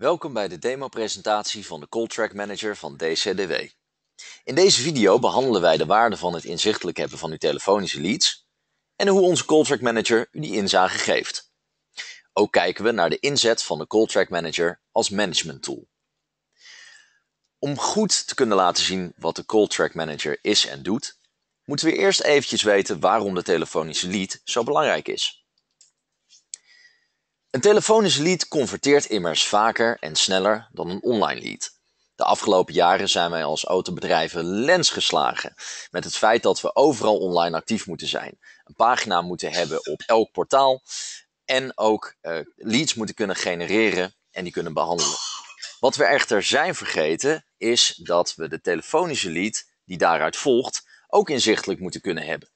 Welkom bij de demo-presentatie van de Track Manager van DCDW. In deze video behandelen wij de waarde van het inzichtelijk hebben van uw telefonische leads en hoe onze Track Manager u die inzage geeft. Ook kijken we naar de inzet van de Track Manager als management tool. Om goed te kunnen laten zien wat de Track Manager is en doet, moeten we eerst eventjes weten waarom de telefonische lead zo belangrijk is. Een telefonisch lead converteert immers vaker en sneller dan een online lead. De afgelopen jaren zijn wij als autobedrijven lens geslagen met het feit dat we overal online actief moeten zijn. Een pagina moeten hebben op elk portaal en ook eh, leads moeten kunnen genereren en die kunnen behandelen. Wat we echter zijn vergeten is dat we de telefonische lead die daaruit volgt ook inzichtelijk moeten kunnen hebben.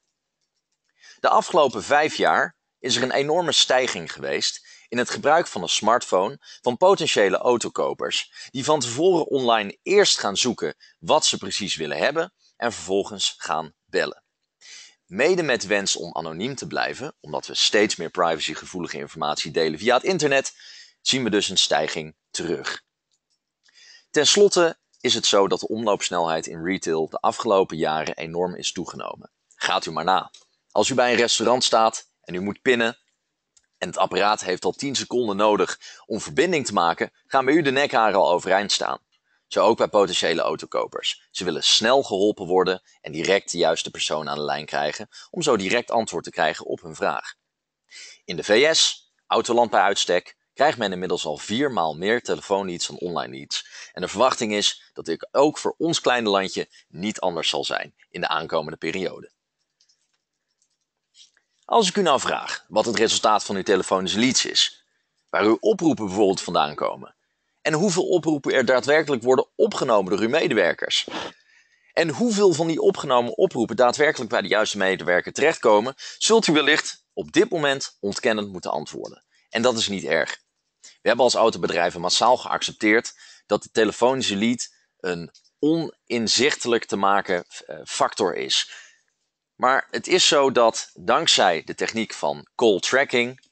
De afgelopen vijf jaar is er een enorme stijging geweest in het gebruik van een smartphone van potentiële autokopers, die van tevoren online eerst gaan zoeken wat ze precies willen hebben en vervolgens gaan bellen. Mede met wens om anoniem te blijven, omdat we steeds meer privacygevoelige informatie delen via het internet, zien we dus een stijging terug. Ten slotte is het zo dat de omloopsnelheid in retail de afgelopen jaren enorm is toegenomen. Gaat u maar na. Als u bij een restaurant staat en u moet pinnen, en het apparaat heeft al 10 seconden nodig om verbinding te maken, gaan bij u de nekharen al overeind staan. Zo ook bij potentiële autokopers. Ze willen snel geholpen worden en direct de juiste persoon aan de lijn krijgen om zo direct antwoord te krijgen op hun vraag. In de VS, autoland bij uitstek, krijgt men inmiddels al vier maal meer telefoonleads dan online leads. En de verwachting is dat dit ook voor ons kleine landje niet anders zal zijn in de aankomende periode. Als ik u nou vraag wat het resultaat van uw telefonische leads is, waar uw oproepen bijvoorbeeld vandaan komen, en hoeveel oproepen er daadwerkelijk worden opgenomen door uw medewerkers, en hoeveel van die opgenomen oproepen daadwerkelijk bij de juiste medewerker terechtkomen, zult u wellicht op dit moment ontkennend moeten antwoorden. En dat is niet erg. We hebben als autobedrijven massaal geaccepteerd dat de telefonische lead een oninzichtelijk te maken eh, factor is. Maar het is zo dat dankzij de techniek van call tracking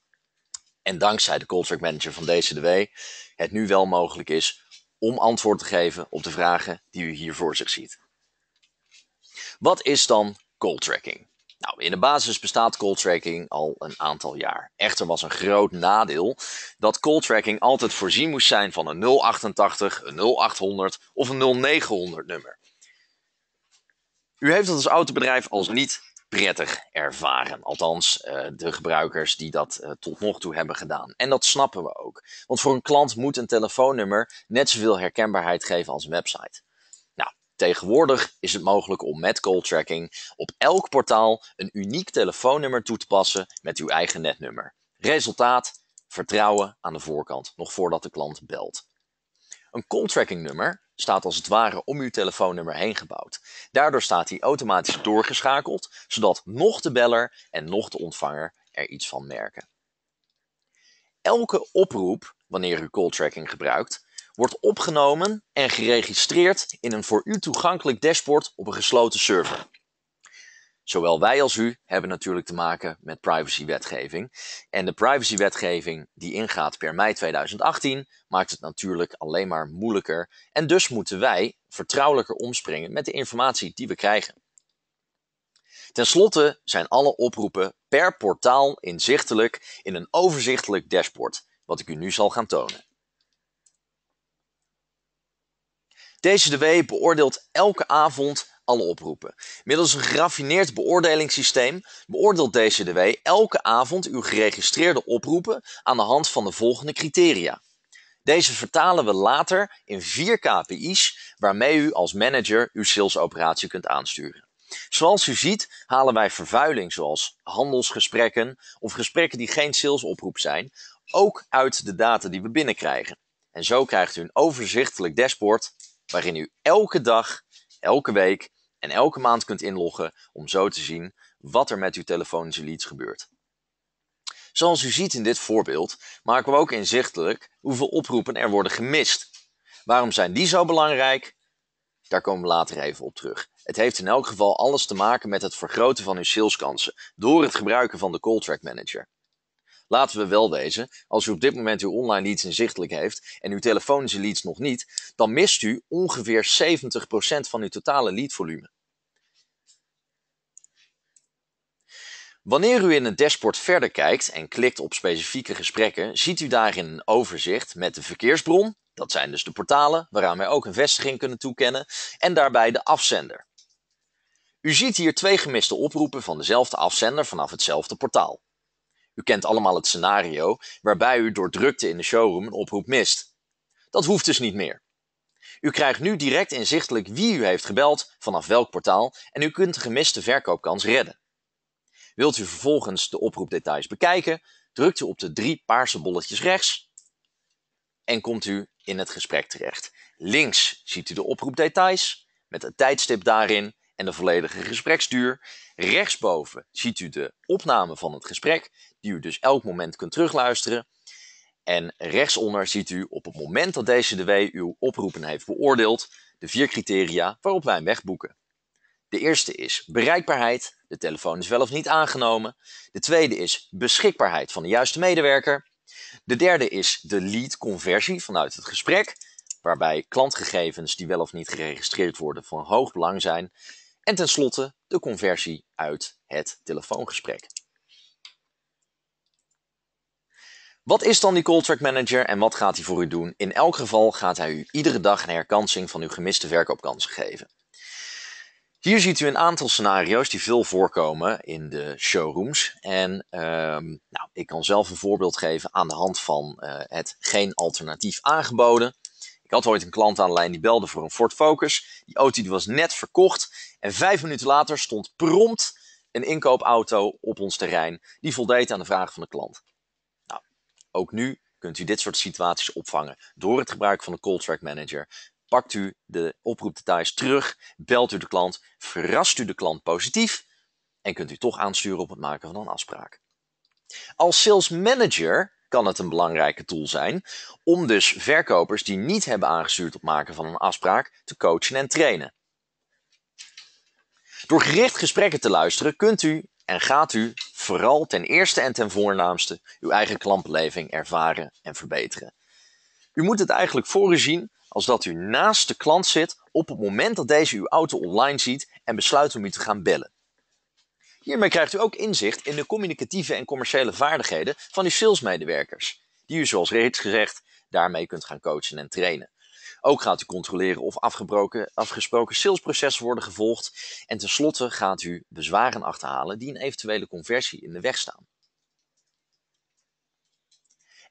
en dankzij de call track manager van DCDW het nu wel mogelijk is om antwoord te geven op de vragen die u hier voor zich ziet. Wat is dan call tracking? Nou, in de basis bestaat call tracking al een aantal jaar. Echter was een groot nadeel dat call tracking altijd voorzien moest zijn van een 088, een 0800 of een 0900 nummer. U heeft dat als autobedrijf als niet prettig ervaren. Althans, eh, de gebruikers die dat eh, tot nog toe hebben gedaan. En dat snappen we ook. Want voor een klant moet een telefoonnummer net zoveel herkenbaarheid geven als een website. Nou, tegenwoordig is het mogelijk om met call tracking op elk portaal een uniek telefoonnummer toe te passen met uw eigen netnummer. Resultaat: vertrouwen aan de voorkant, nog voordat de klant belt. Een call tracking nummer staat als het ware om uw telefoonnummer heen gebouwd. Daardoor staat hij automatisch doorgeschakeld, zodat nog de beller en nog de ontvanger er iets van merken. Elke oproep, wanneer u call tracking gebruikt, wordt opgenomen en geregistreerd in een voor u toegankelijk dashboard op een gesloten server. Zowel wij als u hebben natuurlijk te maken met privacywetgeving. En de privacywetgeving die ingaat per mei 2018 maakt het natuurlijk alleen maar moeilijker. En dus moeten wij vertrouwelijker omspringen met de informatie die we krijgen. Ten slotte zijn alle oproepen per portaal inzichtelijk in een overzichtelijk dashboard, wat ik u nu zal gaan tonen. Deze w beoordeelt elke avond alle oproepen. Middels een geraffineerd beoordelingssysteem beoordeelt DCDW elke avond uw geregistreerde oproepen aan de hand van de volgende criteria. Deze vertalen we later in vier KPI's waarmee u als manager uw salesoperatie kunt aansturen. Zoals u ziet halen wij vervuiling zoals handelsgesprekken of gesprekken die geen salesoproep zijn ook uit de data die we binnenkrijgen. En zo krijgt u een overzichtelijk dashboard waarin u elke dag elke week en elke maand kunt inloggen om zo te zien wat er met uw telefonische leads gebeurt. Zoals u ziet in dit voorbeeld maken we ook inzichtelijk hoeveel oproepen er worden gemist. Waarom zijn die zo belangrijk? Daar komen we later even op terug. Het heeft in elk geval alles te maken met het vergroten van uw saleskansen door het gebruiken van de Call Track Manager. Laten we wel wezen, als u op dit moment uw online leads inzichtelijk heeft en uw telefonische leads nog niet, dan mist u ongeveer 70% van uw totale leadvolume. Wanneer u in het dashboard verder kijkt en klikt op specifieke gesprekken, ziet u daarin een overzicht met de verkeersbron, dat zijn dus de portalen waaraan wij ook een vestiging kunnen toekennen, en daarbij de afzender. U ziet hier twee gemiste oproepen van dezelfde afzender vanaf hetzelfde portaal. U kent allemaal het scenario waarbij u door drukte in de showroom een oproep mist. Dat hoeft dus niet meer. U krijgt nu direct inzichtelijk wie u heeft gebeld, vanaf welk portaal en u kunt de gemiste verkoopkans redden. Wilt u vervolgens de oproepdetails bekijken, drukt u op de drie paarse bolletjes rechts en komt u in het gesprek terecht. Links ziet u de oproepdetails met het tijdstip daarin en de volledige gespreksduur. Rechtsboven ziet u de opname van het gesprek, die u dus elk moment kunt terugluisteren. En rechtsonder ziet u op het moment dat deze de w uw oproepen heeft beoordeeld, de vier criteria waarop wij hem wegboeken. De eerste is bereikbaarheid, de telefoon is wel of niet aangenomen. De tweede is beschikbaarheid van de juiste medewerker. De derde is de lead conversie vanuit het gesprek, waarbij klantgegevens die wel of niet geregistreerd worden van hoog belang zijn. En tenslotte de conversie uit het telefoongesprek. Wat is dan die Call Track Manager en wat gaat hij voor u doen? In elk geval gaat hij u iedere dag een herkansing van uw gemiste verkoopkansen geven. Hier ziet u een aantal scenario's die veel voorkomen in de showrooms. En ehm, nou, ik kan zelf een voorbeeld geven aan de hand van eh, het geen alternatief aangeboden. Ik had ooit een klant aan de lijn die belde voor een Ford Focus. Die auto die was net verkocht. En vijf minuten later stond prompt een inkoopauto op ons terrein. Die voldeed aan de vraag van de klant. Nou, ook nu kunt u dit soort situaties opvangen door het gebruik van de Call Track Manager. Pakt u de oproepdetails terug, belt u de klant, verrast u de klant positief en kunt u toch aansturen op het maken van een afspraak. Als sales manager kan het een belangrijke tool zijn om dus verkopers die niet hebben aangestuurd op maken van een afspraak te coachen en trainen. Door gericht gesprekken te luisteren kunt u en gaat u vooral ten eerste en ten voornaamste uw eigen klantbeleving ervaren en verbeteren. U moet het eigenlijk voor u zien als dat u naast de klant zit op het moment dat deze uw auto online ziet en besluit om u te gaan bellen. Hiermee krijgt u ook inzicht in de communicatieve en commerciële vaardigheden van uw salesmedewerkers, die u zoals reeds gezegd daarmee kunt gaan coachen en trainen. Ook gaat u controleren of afgebroken, afgesproken salesprocessen worden gevolgd. En tenslotte gaat u bezwaren achterhalen die een eventuele conversie in de weg staan.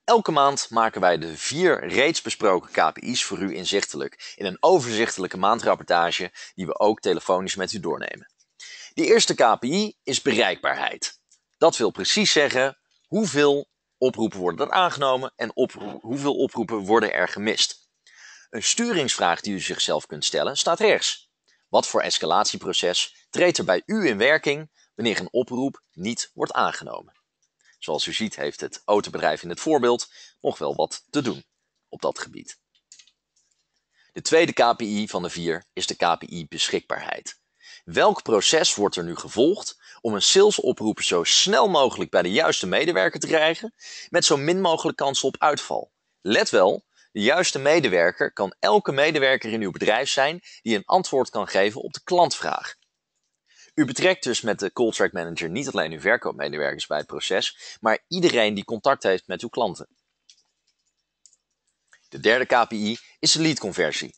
Elke maand maken wij de vier reeds besproken KPI's voor u inzichtelijk in een overzichtelijke maandrapportage die we ook telefonisch met u doornemen. De eerste KPI is bereikbaarheid. Dat wil precies zeggen hoeveel oproepen worden er aangenomen en hoeveel oproepen worden er gemist. Een sturingsvraag die u zichzelf kunt stellen staat rechts. Wat voor escalatieproces treedt er bij u in werking wanneer een oproep niet wordt aangenomen? Zoals u ziet heeft het autobedrijf in het voorbeeld nog wel wat te doen op dat gebied. De tweede KPI van de vier is de KPI beschikbaarheid. Welk proces wordt er nu gevolgd om een salesoproep zo snel mogelijk bij de juiste medewerker te krijgen met zo min mogelijk kans op uitval? Let wel, de juiste medewerker kan elke medewerker in uw bedrijf zijn die een antwoord kan geven op de klantvraag. U betrekt dus met de Track Manager niet alleen uw verkoopmedewerkers bij het proces, maar iedereen die contact heeft met uw klanten. De derde KPI is de leadconversie.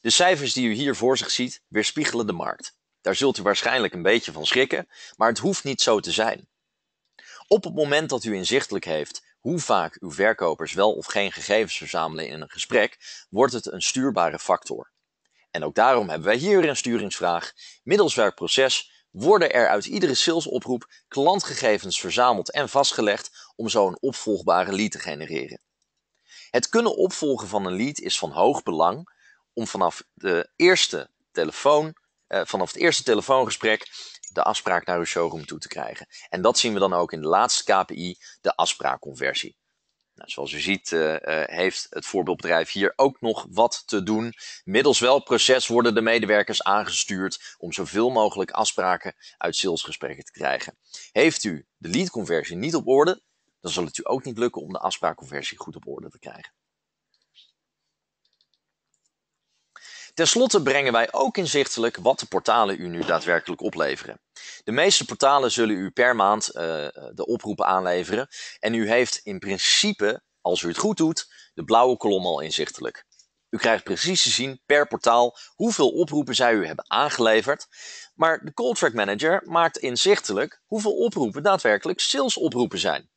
De cijfers die u hier voor zich ziet weerspiegelen de markt. Daar zult u waarschijnlijk een beetje van schrikken, maar het hoeft niet zo te zijn. Op het moment dat u inzichtelijk heeft hoe vaak uw verkopers wel of geen gegevens verzamelen in een gesprek, wordt het een stuurbare factor. En ook daarom hebben wij hier weer een sturingsvraag. Middels werkproces proces worden er uit iedere salesoproep klantgegevens verzameld en vastgelegd om zo een opvolgbare lead te genereren? Het kunnen opvolgen van een lead is van hoog belang om vanaf, de eerste telefoon, eh, vanaf het eerste telefoongesprek de afspraak naar uw showroom toe te krijgen. En dat zien we dan ook in de laatste KPI, de afspraakconversie. Nou, zoals u ziet eh, eh, heeft het voorbeeldbedrijf hier ook nog wat te doen. Middels wel proces worden de medewerkers aangestuurd om zoveel mogelijk afspraken uit salesgesprekken te krijgen. Heeft u de leadconversie niet op orde, dan zal het u ook niet lukken om de afspraakconversie goed op orde te krijgen. Ten slotte brengen wij ook inzichtelijk wat de portalen u nu daadwerkelijk opleveren. De meeste portalen zullen u per maand eh, de oproepen aanleveren en u heeft in principe, als u het goed doet, de blauwe kolom al inzichtelijk. U krijgt precies te zien per portaal hoeveel oproepen zij u hebben aangeleverd. Maar de Call Track Manager maakt inzichtelijk hoeveel oproepen daadwerkelijk sales oproepen zijn.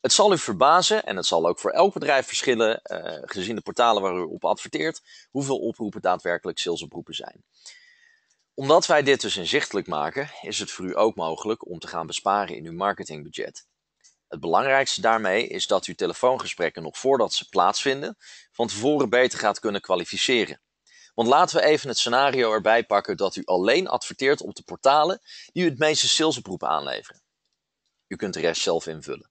Het zal u verbazen, en het zal ook voor elk bedrijf verschillen, eh, gezien de portalen waar u op adverteert, hoeveel oproepen daadwerkelijk salesoproepen zijn. Omdat wij dit dus inzichtelijk maken, is het voor u ook mogelijk om te gaan besparen in uw marketingbudget. Het belangrijkste daarmee is dat u telefoongesprekken nog voordat ze plaatsvinden, van tevoren beter gaat kunnen kwalificeren. Want laten we even het scenario erbij pakken dat u alleen adverteert op de portalen die u het meeste salesoproepen aanleveren. U kunt de rest zelf invullen.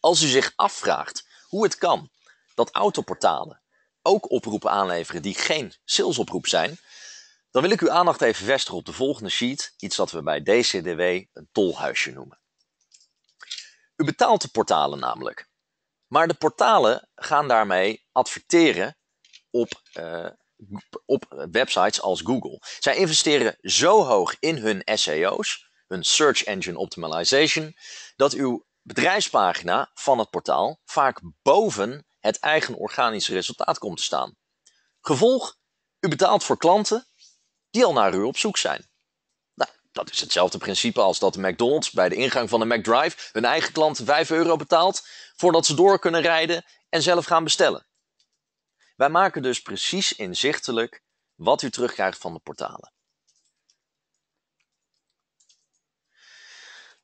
Als u zich afvraagt hoe het kan dat autoportalen ook oproepen aanleveren die geen salesoproep zijn, dan wil ik uw aandacht even vestigen op de volgende sheet, iets dat we bij DCDW een tolhuisje noemen. U betaalt de portalen namelijk, maar de portalen gaan daarmee adverteren op, eh, op websites als Google. Zij investeren zo hoog in hun SEO's, hun Search Engine Optimization, dat uw bedrijfspagina van het portaal vaak boven het eigen organische resultaat komt te staan. Gevolg, u betaalt voor klanten die al naar u op zoek zijn. Nou, dat is hetzelfde principe als dat McDonald's bij de ingang van de McDrive hun eigen klanten 5 euro betaalt voordat ze door kunnen rijden en zelf gaan bestellen. Wij maken dus precies inzichtelijk wat u terugkrijgt van de portalen.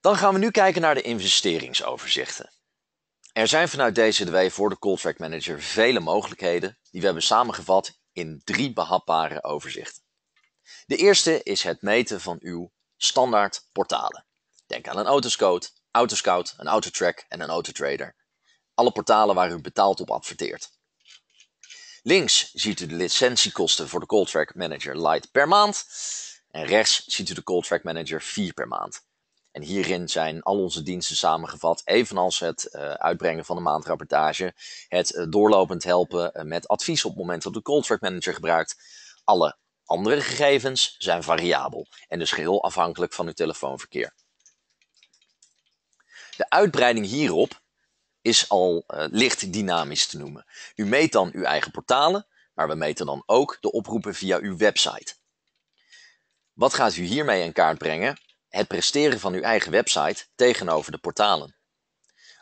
Dan gaan we nu kijken naar de investeringsoverzichten. Er zijn vanuit DCDW voor de Contract Manager vele mogelijkheden die we hebben samengevat in drie behapbare overzichten. De eerste is het meten van uw standaard portalen. Denk aan een Autoscout, Autoscout, een Autotrack en een Autotrader. Alle portalen waar u betaald op adverteert. Links ziet u de licentiekosten voor de Contract Manager Lite per maand. En rechts ziet u de Contract Manager 4 per maand. En hierin zijn al onze diensten samengevat, evenals het eh, uitbrengen van de maandrapportage, het eh, doorlopend helpen eh, met advies op het moment dat de contract manager gebruikt. Alle andere gegevens zijn variabel en dus geheel afhankelijk van uw telefoonverkeer. De uitbreiding hierop is al licht dynamisch te noemen. U meet dan uw eigen portalen, maar we meten dan ook de oproepen via uw website. Wat gaat u hiermee in kaart brengen? het presteren van uw eigen website tegenover de portalen.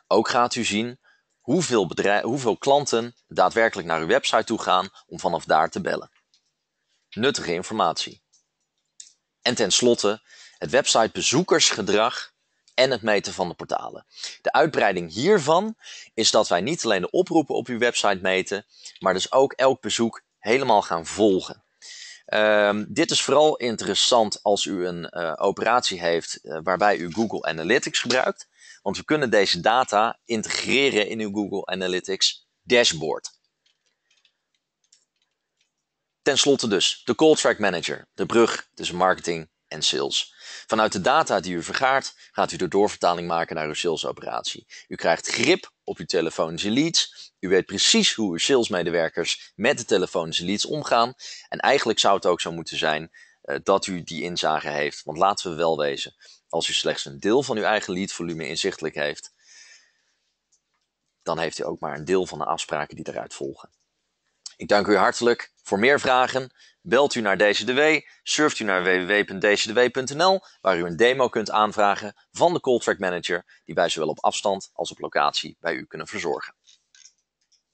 Ook gaat u zien hoeveel, hoeveel klanten daadwerkelijk naar uw website toe gaan om vanaf daar te bellen. Nuttige informatie. En tenslotte het websitebezoekersgedrag en het meten van de portalen. De uitbreiding hiervan is dat wij niet alleen de oproepen op uw website meten, maar dus ook elk bezoek helemaal gaan volgen. Ehm, dit is vooral interessant als u een eh, operatie heeft eh, waarbij u Google Analytics gebruikt. Want we kunnen deze data integreren in uw Google Analytics dashboard. Ten slotte dus, de Call Track Manager, de brug tussen marketing en sales. Vanuit de data die u vergaart, gaat u de doorvertaling maken naar uw salesoperatie. U krijgt grip op uw telefonische leads u weet precies hoe uw salesmedewerkers met de telefonische leads omgaan. En eigenlijk zou het ook zo moeten zijn eh, dat u die inzage heeft. Want laten we wel wezen, als u slechts een deel van uw eigen leadvolume inzichtelijk heeft, dan heeft u ook maar een deel van de afspraken die eruit volgen. Ik dank u hartelijk. Voor meer vragen belt u naar DCDW, surft u naar www.dcdw.nl, waar u een demo kunt aanvragen van de Track Manager, die wij zowel op afstand als op locatie bij u kunnen verzorgen.